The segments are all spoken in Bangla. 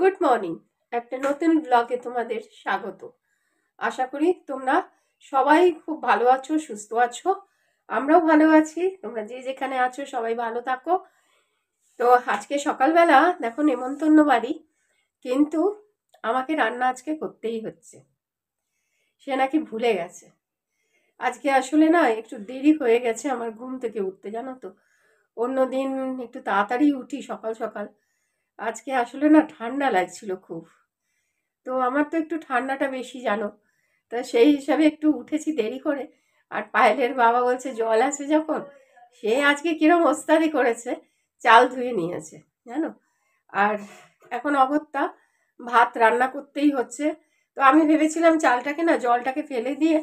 গুড মর্নিং একটা নতুন ব্লগে তোমাদের স্বাগত আশা করি তোমরা সবাই খুব ভালো আছো সুস্থ আছো আমরাও ভালো আছি তোমরা যে যেখানে আছো সবাই ভালো থাকো তো আজকে সকালবেলা দেখো নেমন্তন্ন বাড়ি কিন্তু আমাকে রান্না আজকে করতেই হচ্ছে সে নাকি ভুলে গেছে আজকে আসলে না একটু দেরি হয়ে গেছে আমার ঘুম থেকে উঠতে জানো তো অন্য দিন একটু তাড়াতাড়ি উঠি সকাল সকাল আজকে আসলে না ঠান্ডা লাগছিল খুব তো আমার তো একটু ঠান্ডাটা বেশি জানো তা সেই হিসাবে একটু উঠেছি দেরি করে আর পায়েলের বাবা বলছে জল আছে যখন সে আজকে কীরম ওস্তাদি করেছে চাল ধুয়ে নিয়েছে জানো আর এখন অগত্যা ভাত রান্না করতেই হচ্ছে তো আমি ভেবেছিলাম চালটাকে না জলটাকে ফেলে দিয়ে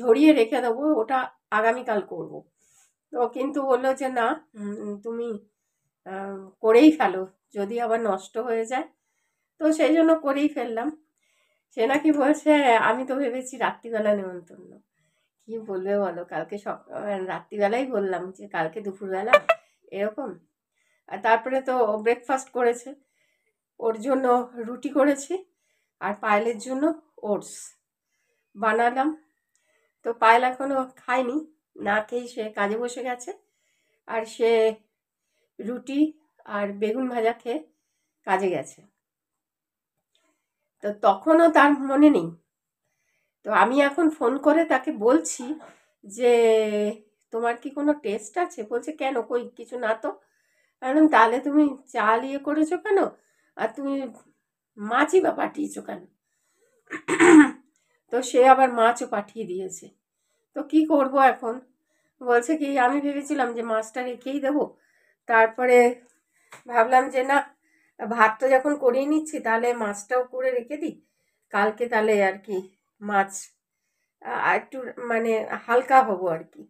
ঝরিয়ে রেখে দেবো ওটা আগামীকাল করব তো কিন্তু বললো যে না তুমি করেই ফেলো যদি আবার নষ্ট হয়ে যায় তো সেই জন্য করেই ফেললাম সে নাকি বলছে আমি তো ভেবেছি রাত্রিবেলা নেমন্তন্ন কি বলবে বলো কালকে সক রাত্রিবেলাই বললাম যে কালকে দুপুরবেলা এরকম আর তারপরে তো ব্রেকফাস্ট করেছে ওর জন্য রুটি করেছি আর পায়েলের জন্য ওটস বানালাম তো পায়েল এখনও খায়নি না খেয়ে সে কাজে বসে গেছে আর সে রুটি আর বেগুন ভাজা খেয়ে কাজে গেছে তো তখনও তার মনে নেই তো আমি এখন ফোন করে তাকে বলছি যে তোমার কি কোনো টেস্ট আছে বলছে কেন কই কিছু না তো কারণ তাহলে তুমি চাল ইয়ে করেছো কেন আর তুমি মাছই বা পাঠিয়েছো কেন তো সে আবার মাছও পাঠিয়ে দিয়েছে তো কি করব এখন বলছে কি আমি ভেবেছিলাম যে মাছটা রেখেই দেবো তারপরে ভাবলাম যে না ভাতটা যখন করিয়ে নিচ্ছি তাহলে মাছটাও করে রেখে দিই কালকে তাহলে আর কি মাছ একটু মানে হালকা হব আর কি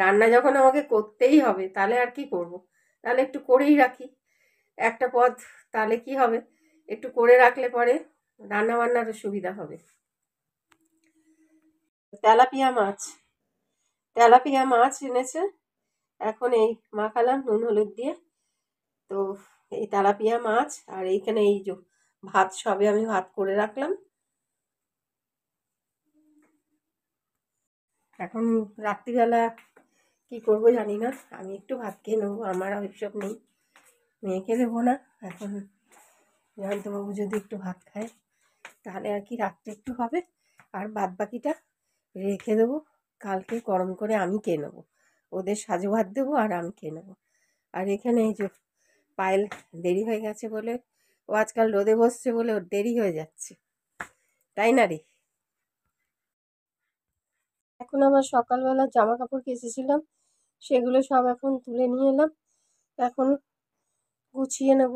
রান্না যখন আমাকে করতেই হবে তাহলে আর কি করব। তাহলে একটু করেই রাখি একটা পদ তাহলে কি হবে একটু করে রাখলে পরে রান্না বান্নারও সুবিধা হবে তেলাপিয়া মাছ তেলাপিয়া মাছ এনেছে এখন এই মাখালাম নুন হলুদ দিয়ে তো এই তেলাপিয়া মাছ আর এইখানে এই যে ভাত সবে আমি ভাত করে রাখলাম এখন রাত্রিবেলা কি করব জানি না আমি একটু ভাত খেয়ে নেবো আমার ওইসব নেই মেয়েকে দেবো না এখন জয়ন্তবাবু যদি একটু ভাত খায় তাহলে আর কি রাত্রে একটু হবে আর বাদ বাকিটা রেখে দেবো কালকে গরম করে আমি খেয়ে নেবো ওদের সাজু ভাত দেবো আর আমি খেয়ে নেবো আর এখানে এই যে পায়েল দেরি হয়ে গেছে বলে ও আজকাল রোদে বসছে বলে ওর দেরি হয়ে যাচ্ছে তাই না রে এখন আমার সকালবেলা জামা কাপড় কেচেছিলাম সেগুলো সব এখন তুলে নিয়ে এলাম এখন গুছিয়ে নেব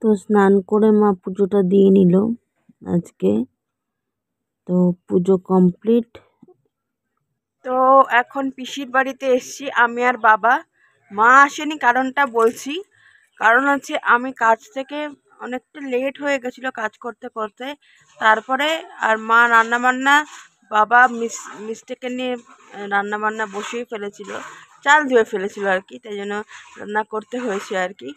তো স্নান করে মা পুজোটা দিয়ে নিল আজকে তো পুজো কমপ্লিট তো এখন পিসির বাড়িতে এসছি আমি আর বাবা মা আসেনি কারণটা বলছি কারণ হচ্ছে আমি কাজ থেকে অনেকটা লেট হয়ে গেছিলো কাজ করতে করতে তারপরে আর মা রান্নাবান্না বাবা মিস মিস্টেকে নিয়ে রান্নাবান্না বসিয়ে ফেলেছিল চাল ধুয়ে ফেলেছিল আর কি তাই জন্য রান্না করতে হয়েছে আর কি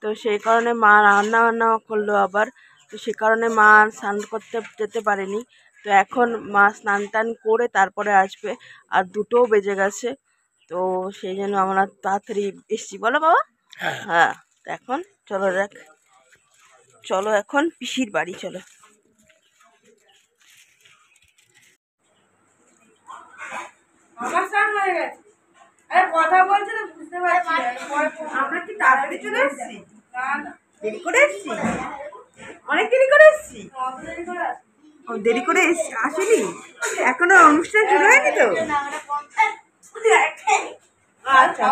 তো সেই কারণে মা রান্না বান্নাও করলো আবার তো সে কারণে মা স্নান করতে যেতে পারেনি তো এখন মা স্নান টান করে তারপরে আসবে আর দুটোও বেজে গেছে তো সেই জন্য আমরা তাড়াতাড়ি এসছি বলো বাবা হ্যাঁ, হ্যাঁ এখন চলো দেখ চলো এখন পিসির বাড়ি চলো অনেক দেরি করে এসছি দেরি করে আসেনি এখনো অনুষ্ঠান শুরু হয়নি তো আচ্ছা, আচ্ছা।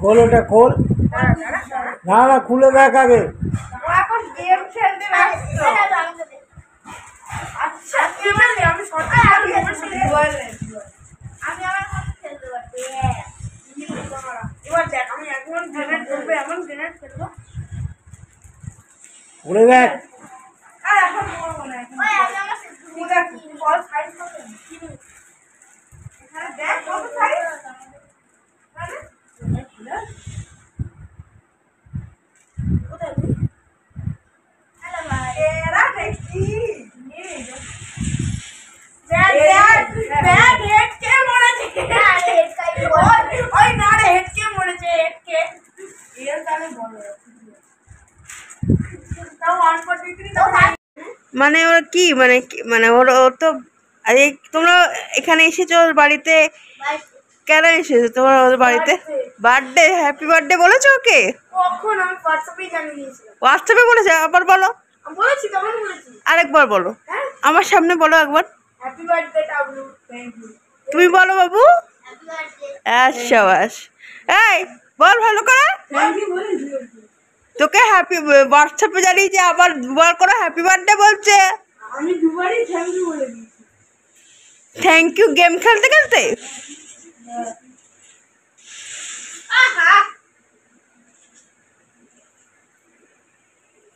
খোল ওটা খোল না না খুলে দেখ আগে এবার দেখ আমি এখন এমন 出来呗。মানে ওরা কি মানে মানে ওর ও তো আরে তোমরা এখানে এসেছো ওর বাড়িতে কেন এসেছো তোমার ওর বাড়িতে বার্থডে হ্যাপি বার্থডে বলেছো ওকে কখন আমি হোয়াটসঅ্যাপে জানিয়ে হোয়াটসঅ্যাপে বলেছে আবার বলো বলেছি তখন বলেছি আরেকবার বলো হ্যাঁ? আমার সামনে বলো একবার হ্যাপি বার্থডে টাবলু তুমি বলো বাবু আচ্ছা বাস এই বল ভালো করে হ্যাঁ, তোকে হ্যাপি হোয়াটসঅ্যাপে জানিয়েছে আবার দুবার করে হ্যাপি বার্থডে বলছে আমি দুবারই থ্যাংক ইউ বলে থ্যাংক ইউ গেম খেলতে খেলতে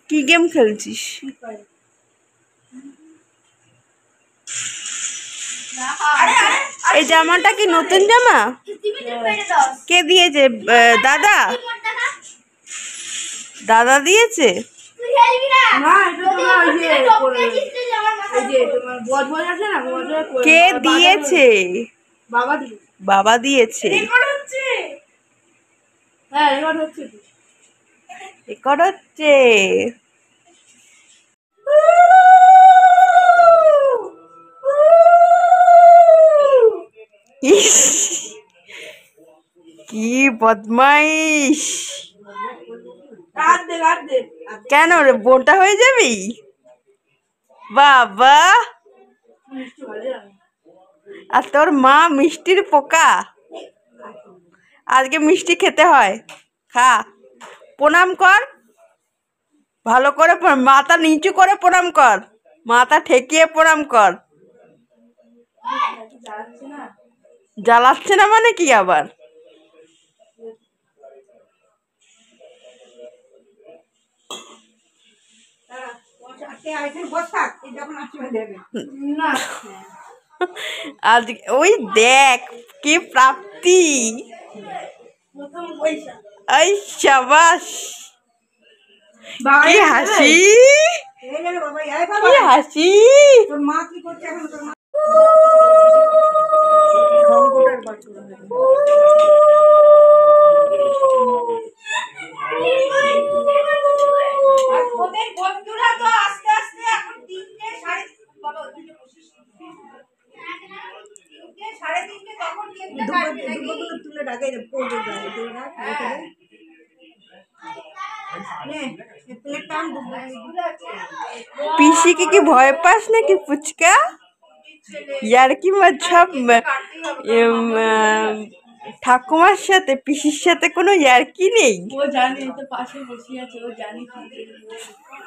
কি গেম খেলছিস এই জামাটা কি নতুন জামা কে দিয়েছে দাদা দাদা দিয়েছে কে দিয়েছে বাবা দিয়েছে রেকর্ড হচ্ছে হ্যাঁ, কি বদমাইশ কেন রে বোনটা হয়ে যাবি বাবা আর তোর মা মিষ্টির পোকা আজকে মিষ্টি খেতে হয় খা প্রণাম কর ভালো করে মাথা নিচু করে প্রণাম কর মাথা ঠেকিয়ে প্রণাম কর জ্বালাচ্ছে না মানে কি আবার আজ ওই দেখ কি প্রাপ্তি এই সাবাস কি হাসি কি হাসি মা কি করছে এখন বন্ধুরা তো আজকে পিসি কে কি ভয় পাস নাকি পুচকা ইয়ার কি সব ঠাকুমার সাথে পিসির সাথে কোনো ইয়ার কি নেই ও জানে পাশে ও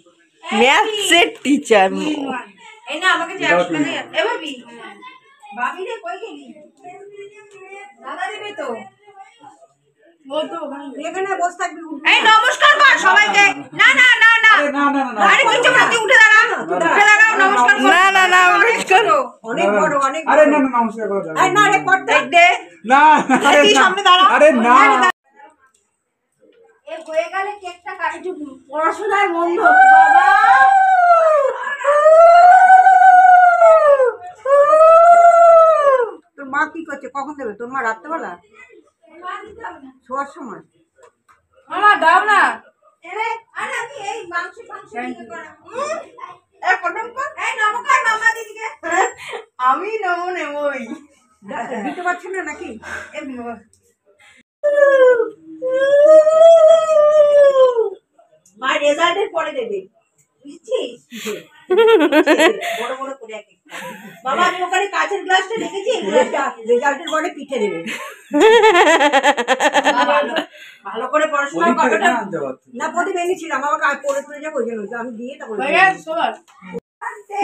ম্যাথসের টিচার নমস্কার না না না না না তুই উঠে দাঁড়া উঠে দাঁড়াও নমস্কার না আরে না পড়াশোনায় মন বাবা তোর মা কি করছে কখন দেবে তোর মা রাত্রেবেলা শোয়ার সময় আমার দাও না আমি নমো নেব দিতে পারছি না নাকি মা রেজাল্টের পরে দেবে কাঁচের গ্লাসটা রেখেছি রেজাল্টের পরে পিঠে না তুলে যাবো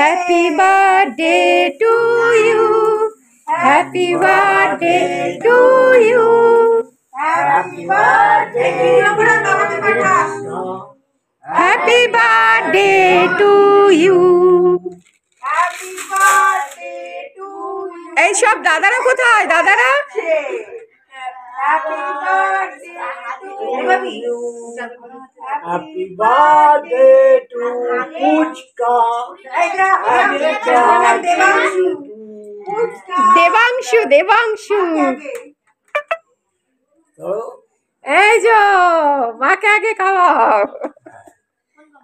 happy birthday to you happy birthday to you happy birthday Happy birthday to you. Happy birthday to you. এই সব দাদারা কোথায় দাদারা Happy birthday to you. Happy birthday to Puchka. Happy birthday to Debangshu Debangshu এই যো মাকে আগে খাওয়াও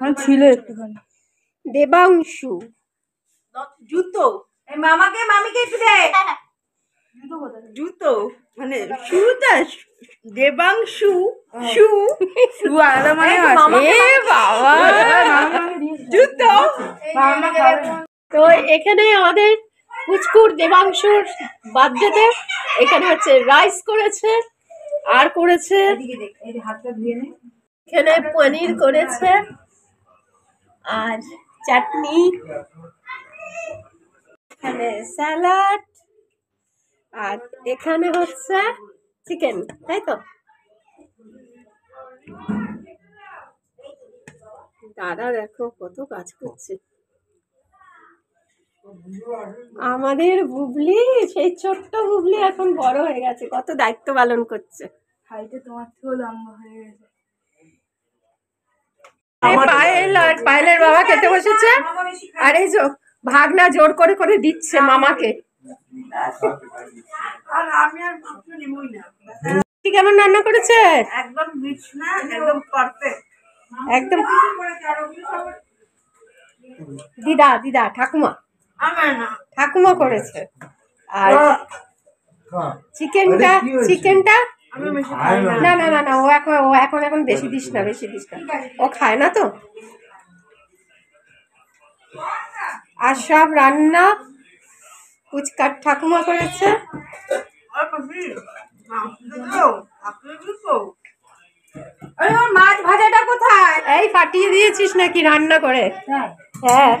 হ্যাঁ, দেবাংশু জুতো মামাকে মামিকে একটু জুতো মানে শুটা দেবাংশু হ্যাঁ। শু শু আলাদা মানে বাবা জুতো তো এখানে আমাদের পুচকুর দেবাংশুর বার্থডেতে এখানে হচ্ছে রাইস করেছে আর করেছে এখানে পনির করেছে আর চাটনি এখানে স্যালাড আর এখানে হচ্ছে চিকেন তাই তো দাদা দেখো কত কাজ করছে আমাদের বুবলি সেই ছোট্ট বুবলি এখন বড় হয়ে গেছে কত দায়িত্ব পালন করছে তোমার থেকেও লম্বা হয়ে গেছে পায়েল পায়েলের বাবা খেতে বসেছে হ্যাঁ, আর এই যো ভাগনা জোর করে করে দিচ্ছে হ্যাঁ, মামাকে কেমন রান্না করেছে একদম দিদা দিদা ঠাকুমা ঠাকুমা করেছে আর হ্যাঁ। চিকেনটা চিকেনটা না না না না ও এখন ও এখন এখন বেশি দিস না বেশি দিস না ও খায় না তো আর সব রান্না ফুচকার ঠাকুমা করেছে মাছ ভাজাটা কোথায় এই ফাটিয়ে দিয়েছিস নাকি রান্না করে হ্যাঁ, হ্যাঁ।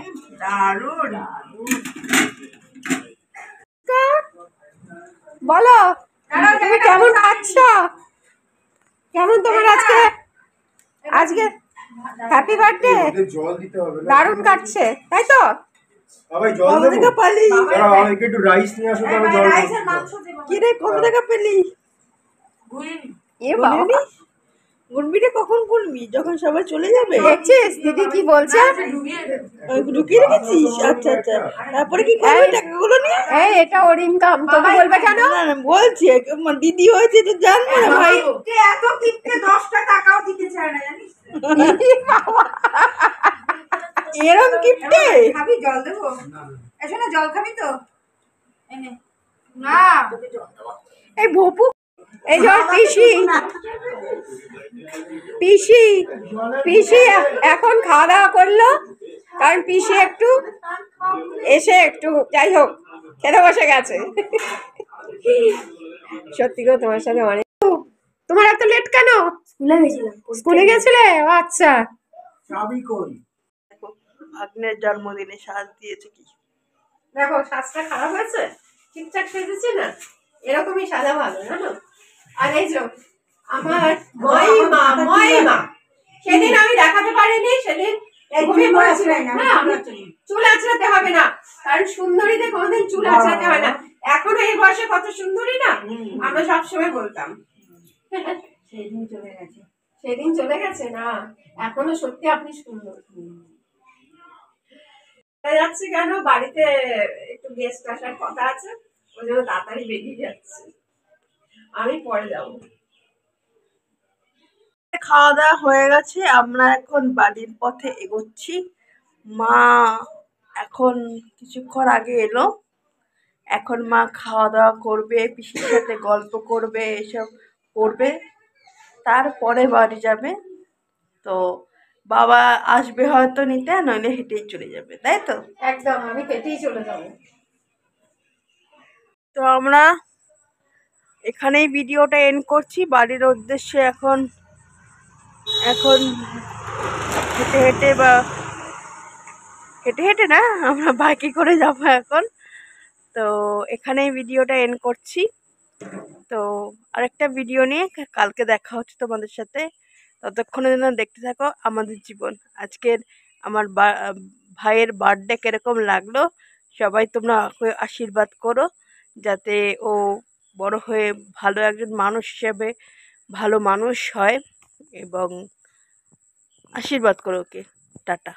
বলো তুমি কেমন আছো কেমন তোমার আজকে আজকে হ্যাপি বার্থডে দারুণ কাটছে তাই তো জল থেকে পেলি একটু রাইস নিয়ে আসো জল কি রে কোথা থেকে পেলি এ বাবা কখন গুনবি যখন সবাই চলে যাবে দেখছিস দিদি কি বলছে ঢুকিয়ে রেখেছিস আচ্ছা আচ্ছা তারপরে কি করবি টাকাগুলো নিয়ে এই এটা ওর ইনকাম তোকে বলবে কেন বলছি দিদি হয়েছে তো জানবে না ভাই এত কিপটে 10টা টাকাও দিতে চায় না জানিস এরম কিপটে খাবি জল দেবো এসো না জল খাবি তো এনে না এই ভোপু এই পিসি পিসি পিসি এখন খাওয়া দাওয়া করলো কারণ পিসি একটু এসে একটু যাই হোক খেতে বসে গেছে সত্যি গো তোমার সাথে অনেক তোমার এত লেট কেন স্কুলে গেছিলে ও আচ্ছা ভাগ্নের জন্মদিনে সাজ দিয়েছে কি দেখো সাজটা খারাপ আছে ঠিকঠাক সেজেছে না এরকমই সাজা ভালো জানো আর এই যে আমার মহিমা মহিমা সেদিন আমি দেখাতে পারিনি সেদিন ঘুমিয়ে পড়েছিলাম না হ্যাঁ, চুল আঁচড়াতে হবে না কারণ সুন্দরীদের কোনোদিন চুল আঁচড়াতে হয় না এখন এই বয়সে কত সুন্দরী না আমরা সবসময় বলতাম সেদিন চলে গেছে সেদিন চলে গেছে না এখনো সত্যি আপনি সুন্দর যাচ্ছে কেন বাড়িতে একটু গেস্ট আসার কথা আছে ওই জন্য তাড়াতাড়ি বেরিয়ে যাচ্ছে আমি পরে যাব খাওয়া দাওয়া হয়ে গেছে আমরা এখন বাড়ির পথে এগোচ্ছি মা এখন কিছুক্ষণ আগে এলো এখন মা খাওয়া দাওয়া করবে পিসির সাথে গল্প করবে এসব করবে তারপরে বাড়ি যাবে তো বাবা আসবে হয়তো নিতে নইলে হেঁটেই চলে যাবে তাই তো একদম আমি হেঁটেই চলে যাব তো আমরা এখানেই ভিডিওটা এন করছি বাড়ির উদ্দেশ্যে এখন এখন হেঁটে হেঁটে বা হেঁটে হেঁটে না আমরা বাইকে করে যাব এখন তো এখানেই ভিডিওটা এন করছি তো আরেকটা ভিডিও নিয়ে কালকে দেখা হচ্ছে তোমাদের সাথে ততক্ষণে যেন দেখতে থাকো আমাদের জীবন আজকের আমার ভাইয়ের বার্থডে কীরকম লাগলো সবাই তোমরা আশীর্বাদ করো যাতে ও বড় হয়ে ভালো একজন মানুষ হিসাবে ভালো মানুষ হয় এবং আশীর্বাদ করো ওকে টাটা